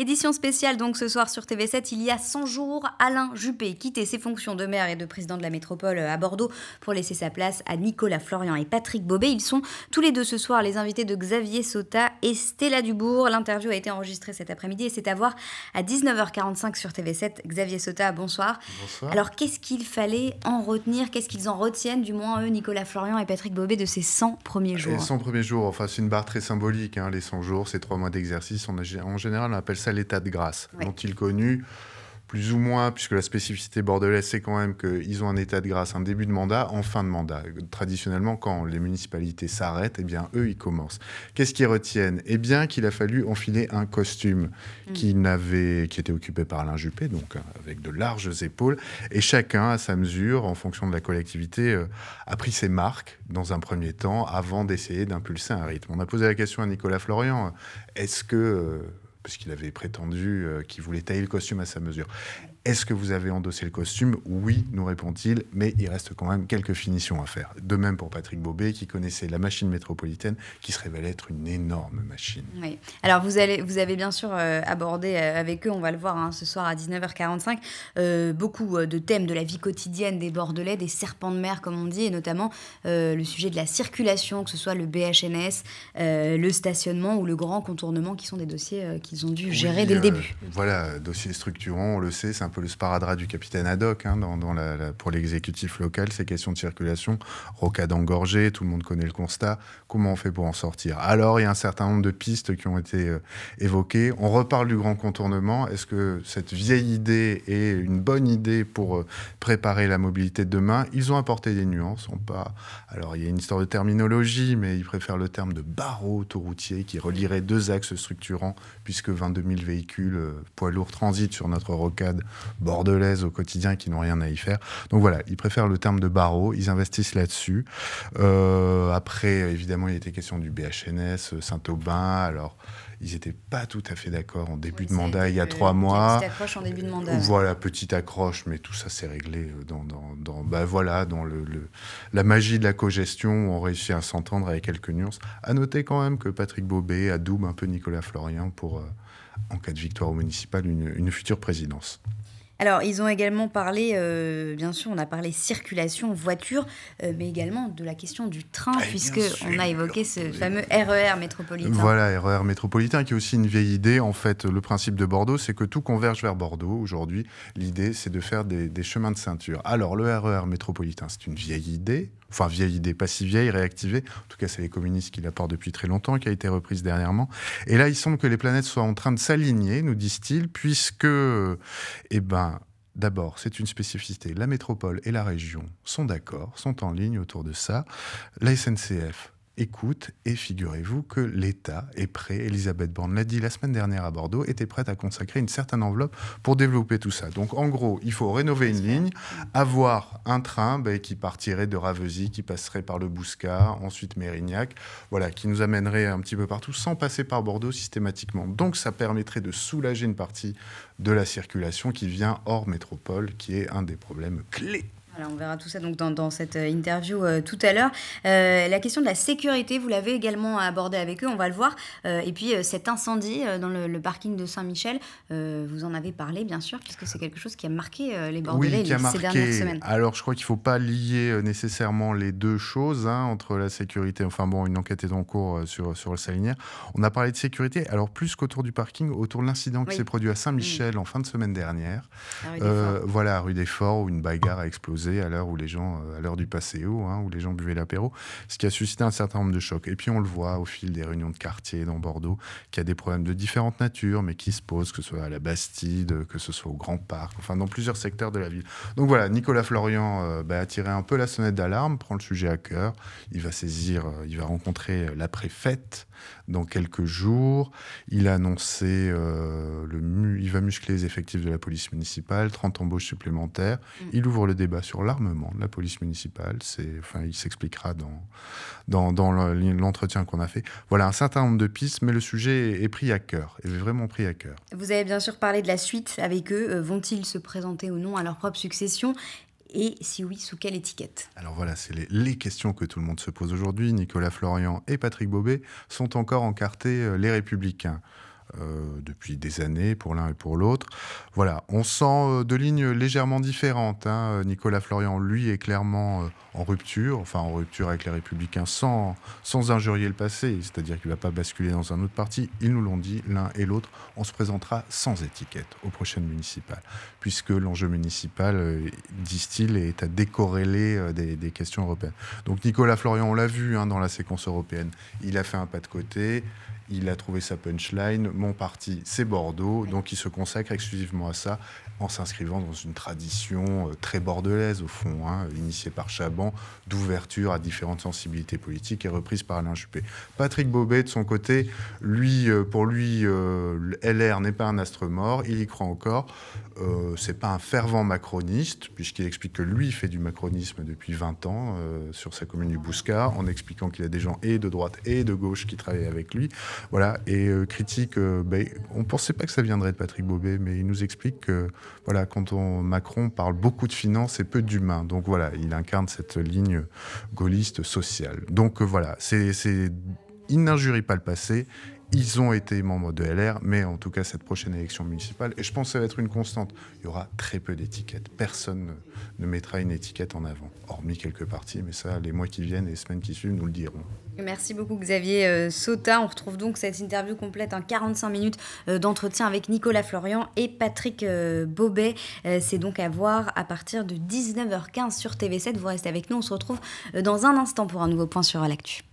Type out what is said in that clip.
Édition spéciale donc ce soir sur TV7, il y a 100 jours, Alain Juppé quittait ses fonctions de maire et de président de la métropole euh, à Bordeaux pour laisser sa place à Nicolas Florian et Patrick Bobet. Ils sont tous les deux ce soir les invités de Xavier Sota et Stella Dubourg. L'interview a été enregistrée cet après-midi et c'est à voir à 19h45 sur TV7. Xavier Sota, bonsoir. Bonsoir. Alors qu'est-ce qu'il fallait en retenir Qu'est-ce qu'ils en retiennent, du moins eux, Nicolas Florian et Patrick Bobet, de ces 100 premiers jours Les 100 premiers jours, enfin c'est une barre très symbolique, hein, les 100 jours, ces trois mois d'exercice. On en général, on appelle ça l'état de grâce, dont l'ont-ils connu plus ou moins, puisque la spécificité bordelaise, c'est quand même qu'ils ont un état de grâce, un début de mandat, en fin de mandat. Traditionnellement, quand les municipalités s'arrêtent, eh bien, eux, ils commencent. Qu'est-ce qu'ils retiennent Eh bien, qu'il a fallu enfiler un costume mm. qui, n'avait, qui était occupé par Alain Juppé, donc hein, avec de larges épaules. Et chacun, à sa mesure, en fonction de la collectivité, euh, a pris ses marques dans un premier temps, avant d'essayer d'impulser un rythme. On a posé la question à Nicolas Florian, euh, est-ce que... Euh, puisqu'il avait prétendu euh, qu'il voulait tailler le costume à sa mesure. Est-ce que vous avez endossé le costume Oui, nous répond-il, mais il reste quand même quelques finitions à faire. De même pour Patrick Bobet, qui connaissait la machine métropolitaine, qui se révèle être une énorme machine. Oui. Alors, vous, allez, vous avez bien sûr euh, abordé euh, avec eux, on va le voir hein, ce soir à 19h45, euh, beaucoup de thèmes de la vie quotidienne des Bordelais, des serpents de mer, comme on dit, et notamment le sujet de la circulation, que ce soit le BHNS, le stationnement ou le grand contournement, qui sont des dossiers qu'ils ont dû gérer dès le début. Voilà, dossier structurant, on le sait, c'est peu le sparadrap du capitaine Haddock hein, dans, la, pour l'exécutif local, ces questions de circulation, rocade engorgée, tout le monde connaît le constat, comment on fait pour en sortir Alors, il y a un certain nombre de pistes qui ont été euh, évoquées. On reparle du grand contournement. Est-ce que cette vieille idée est une bonne idée pour euh, préparer la mobilité de demain Ils ont apporté des nuances. On pas... Alors, il y a une histoire de terminologie, mais ils préfèrent le terme de barreau autoroutier qui relierait deux axes structurants, puisque 22 000 véhicules euh, poids lourds transitent sur notre rocade bordelaise au quotidien qui n'ont rien à y faire. Donc voilà, ils préfèrent le terme de barreau, ils investissent là-dessus. Euh, après, évidemment, il était question du BHNS, euh, Saint-Aubin, alors ils n'étaient pas tout à fait d'accord en début de mandat il y a trois mois. Petite accroche en début de mandat. Voilà, petite accroche, mais tout ça s'est réglé euh, dans, dans, dans, bah voilà, dans le, la magie de la cogestion. On réussit à s'entendre avec quelques nuances. À noter quand même que Patrick Bobé adoube un peu Nicolas Florian pour, euh, en cas de victoire au municipal, une, une future présidence. Alors, ils ont également parlé, euh, bien sûr, on a parlé circulation, voiture, euh, mais également de la question du train, puisqu'on eh, puisque on a évoqué ce fameux RER e métropolitain. Voilà, RER e métropolitain, qui est aussi une vieille idée. En fait, le principe de Bordeaux, c'est que tout converge vers Bordeaux. Aujourd'hui, l'idée, c'est de faire des, des chemins de ceinture. Alors, le RER e métropolitain, c'est une vieille idée enfin vieille idée, pas si vieille, réactivée. En tout cas, c'est les communistes qui la portent depuis très longtemps, qui a été reprise dernièrement. Et là, il semble que les planètes soient en train de s'aligner, nous disent-ils, puisque, eh ben, D'abord, c'est une spécificité. La métropole et la région sont d'accord, sont en ligne autour de ça. La SNCF écoute. Et figurez-vous que l'État est prêt, Elisabeth Borne l'a dit la semaine dernière à Bordeaux, était prête à consacrer une certaine enveloppe pour développer tout ça. Donc en gros, il faut rénover une ligne, avoir un train ben, qui partirait de Ravesy, qui passerait par le Bouscat, ensuite Mérignac, voilà, qui nous amènerait un petit peu partout sans passer par Bordeaux systématiquement. Donc ça permettrait de soulager une partie de la circulation qui vient hors métropole, qui est un des problèmes clés on verra tout ça donc dans, cette euh, interview euh, tout à l'heure. Euh, la question de la sécurité, vous l'avez également abordée avec eux, on va le voir. et puis cet incendie dans le, parking de Saint-Michel, vous en avez parlé bien sûr, puisque c'est quelque chose qui a marqué les Bordelais ces dernières semaines. Alors je crois qu'il ne faut pas lier nécessairement les deux choses, hein, entre la sécurité, enfin bon, une enquête est en cours sur, le Salinière. On a parlé de sécurité, alors plus qu'autour du parking, autour de l'incident qui s'est produit à Saint-Michel mm. en fin de semaine dernière. voilà, rue des Forts, où une bagarre a explosé à l'heure où les gens, euh, à l'heure du passéo, hein, où les gens buvaient l'apéro, ce qui a suscité un certain nombre de chocs. Et puis on le voit au fil des réunions de quartier dans Bordeaux, qu'il y a des problèmes de différentes natures, mais qui se posent, que ce soit à la Bastide, que ce soit au Grand Parc, enfin dans plusieurs secteurs de la ville. Donc voilà, Nicolas Florian euh, bah, a tiré un peu la sonnette d'alarme, prend le sujet à cœur, il va saisir, euh, il va rencontrer la préfète dans quelques jours, il a annoncé, le il va muscler les effectifs de la police municipale, 30 embauches supplémentaires, mm. il ouvre le débat sur l'armement de la police municipale. C'est, enfin, il s'expliquera dans, dans, l'entretien qu'on a fait. Voilà un certain nombre de pistes, mais le sujet est pris à cœur, est vraiment pris à cœur. Vous avez bien sûr parlé de la suite avec eux. Euh, vont-ils se présenter ou non à leur propre succession et si oui, sous quelle étiquette Alors voilà, c'est les, les, questions que tout le monde se pose aujourd'hui. Nicolas Florian et Patrick Bobet sont encore encartés euh, les républicains. Euh, depuis des années pour l'un et pour l'autre. Voilà, on sent euh, deux lignes légèrement différentes. Hein. Nicolas Florian, lui, est clairement euh, en rupture, enfin en rupture avec les républicains sans, sans injurier le passé, c'est-à-dire qu'il ne va pas basculer dans un autre parti. Ils nous l'ont dit, l'un et l'autre, on se présentera sans étiquette aux prochaines municipales, puisque l'enjeu municipal, euh, disent-ils, est à décorréler euh, des, des, questions européennes. Donc Nicolas Florian, on l'a vu hein, dans la séquence européenne, il a fait un pas de côté, il a trouvé sa punchline, mon parti c'est Bordeaux, donc il se consacre exclusivement à ça en s'inscrivant dans une tradition euh, très bordelaise au fond, hein, initiée par Chabot d'ouverture à différentes sensibilités politiques, et reprise par Alain Juppé. Patrick Bobet, de son côté, lui, euh, pour lui, euh, LR n'est pas un astre mort, il y croit encore. Euh, c'est pas un fervent macroniste, puisqu'il explique que lui fait du macronisme depuis 20 ans euh, sur sa commune du Bouscar, en expliquant qu'il y a des gens et de droite et de gauche qui travaillent avec lui. Voilà, et critique, ben, on pensait pas que ça viendrait de Patrick Bobet, mais il nous explique que voilà, quand on, Macron parle beaucoup de finances et peu d'humains. Donc voilà, il incarne cette ligne gaulliste sociale. Donc euh, voilà, c'est il n'injurie pas le passé, ils ont été membres de LR, mais en tout cas, cette prochaine élection municipale, et je pense que ça va être une constante, il y aura très peu d'étiquettes. Personne ne, mettra une étiquette en avant, hormis quelques partis, mais ça, les mois qui viennent et les semaines qui suivent nous le diront. Merci beaucoup Xavier euh, Sota. On retrouve donc cette interview complète en 45 minutes euh, d'entretien avec Nicolas Florian et Patrick euh, Bobet. C'est donc à voir à partir de 19h15 sur TV7. Vous restez avec nous, on se retrouve dans un instant pour un nouveau point sur l'actu.